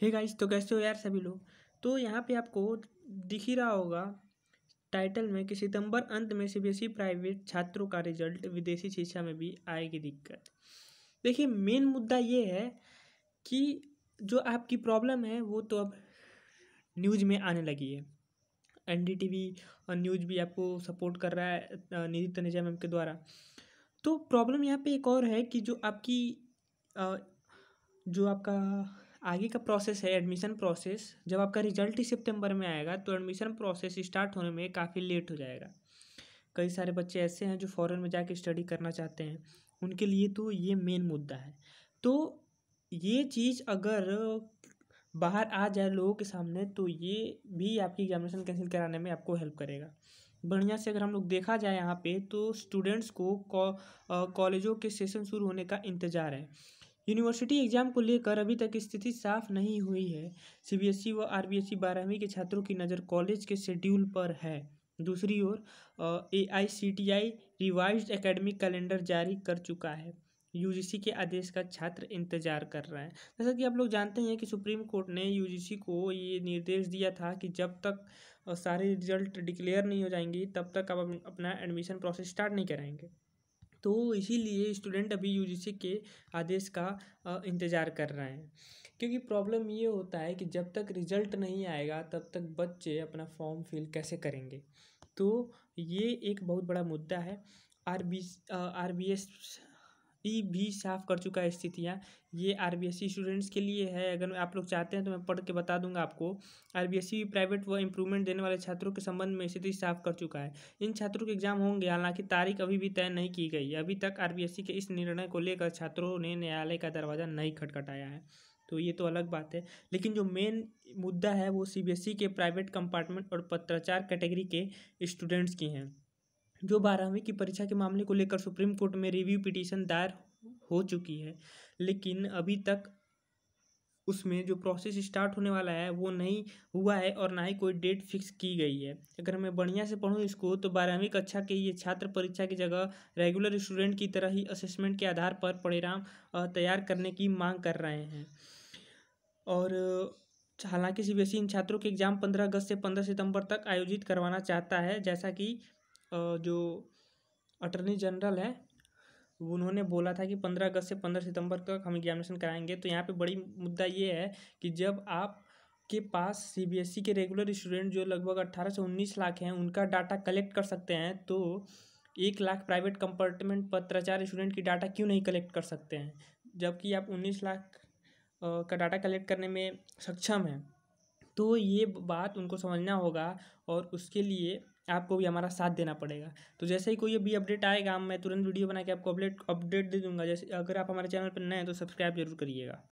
hey guys तो कैसे हो यार सभी लोग तो यहाँ पे आपको दिख ही रहा होगा टाइटल में कि सितंबर अंत में सीबीएसई प्राइवेट e छात्रों का रिजल्ट विदेशी शिक्षा में भी आएगी दिक्कत देखिए मेन मुद्दा ये है कि जो आपकी प्रॉब्लम है वो तो अब न्यूज़ में आने लगी है एन और न्यूज़ भी आपको सपोर्ट कर रहा है निधि तनेजा मैम के द्वारा तो प्रॉब्लम यहाँ पे एक और है कि जो आपकी जो आपका आगे का प्रोसेस है एडमिशन प्रोसेस जब आपका रिजल्ट ही सितंबर में आएगा तो एडमिशन प्रोसेस स्टार्ट होने में काफ़ी लेट हो जाएगा कई सारे बच्चे ऐसे हैं जो फ़ॉरन में जाके स्टडी करना चाहते हैं उनके लिए तो ये मेन मुद्दा है तो ये चीज़ अगर बाहर आ जाए लोगों के सामने तो ये भी आपकी एग्जामिनेशन कैंसिल कराने में आपको हेल्प करेगा बढ़िया से अगर हम लोग देखा जाए यहाँ पे तो स्टूडेंट्स को कॉलेजों के सेशन शुरू होने का इंतज़ार है यूनिवर्सिटी एग्जाम को लेकर अभी तक स्थिति साफ नहीं हुई है सीबीएसई व आरबीएसई बारहवीं के छात्रों की नज़र कॉलेज के शेड्यूल पर है दूसरी ओर A I C T E revise academic calendar जारी कर चुका है यूजीसी के आदेश का छात्र इंतजार कर रहे हैं जैसा कि आप लोग जानते हैं कि सुप्रीम कोर्ट ने यूजीसी को ये निर्देश दिया था कि जब तक सारे रिजल्ट डिक्लेयर नहीं हो जाएंगे तब तक आप अपना एडमिशन प्रोसेस स्टार्ट नहीं कराएंगे तो इसीलिए स्टूडेंट अभी यू के आदेश का इंतज़ार कर रहे हैं क्योंकि प्रॉब्लम ये होता है कि जब तक रिजल्ट नहीं आएगा तब तक बच्चे अपना फॉर्म फिल कैसे करेंगे तो ये एक बहुत बड़ा मुद्दा है R B R B S P भी साफ कर चुका है स्थितियाँ ये आर स्टूडेंट्स e के लिए है अगर आप लोग चाहते हैं तो मैं पढ़ के बता दूंगा आपको आरबीएससी प्राइवेट e व इम्प्रूवमेंट देने वाले छात्रों के संबंध में स्थिति साफ कर चुका है इन छात्रों के एग्जाम होंगे हालांकि तारीख अभी भी तय नहीं की गई अभी तक आरबीएससी e के इस निर्णय को लेकर छात्रों ने न्यायालय का दरवाज़ा नहीं खटखटाया है तो ये तो अलग बात है लेकिन जो मेन मुद्दा है वो सी के प्राइवेट कंपार्टमेंट और पत्राचार कैटेगरी के स्टूडेंट्स की हैं जो बारहवीं की परीक्षा के मामले को लेकर सुप्रीम कोर्ट में रिव्यू पिटीशन दायर हो चुकी है लेकिन अभी तक उसमें जो प्रोसेस स्टार्ट होने वाला है वो नहीं हुआ है और ना ही कोई डेट फिक्स की गई है अगर मैं बढ़िया से पढ़ूँ इसको तो बारहवीं कक्षा के ये छात्र परीक्षा की जगह रेगुलर स्टूडेंट की तरह ही असेसमेंट के आधार पर परिणाम तैयार करने की मांग कर रहे हैं और हालांकि बी e इन छात्रों के एग्ज़ाम पंद्रह अगस्त से पंद्रह सितंबर तक आयोजित करवाना चाहता है जैसा कि जो अटर्नी जनरल है उन्होंने बोला था कि पंद्रह अगस्त से पंद्रह सितंबर तक हम एग्जामिनेशन कराएंगे तो यहाँ पे बड़ी मुद्दा ये है कि जब आप e के पास सीबीएसई के रेगुलर स्टूडेंट जो लगभग अट्ठारह से उन्नीस लाख हैं उनका डाटा कलेक्ट कर सकते हैं तो एक लाख प्राइवेट कंपार्टमेंट पत्राचार स्टूडेंट की डाटा क्यों नहीं कलेक्ट कर सकते हैं जबकि आप उन्नीस लाख का डाटा कलेक्ट करने में सक्षम हैं तो ये बात उनको समझना होगा और उसके लिए आपको भी हमारा साथ देना पड़ेगा तो जैसे ही कोई अभी अपडेट आएगा मैं तुरंत वीडियो बना के आपको अपडेट अपडेट दे दूंगा जैसे अगर आप हमारे चैनल पर नए हैं तो सब्सक्राइब जरूर करिएगा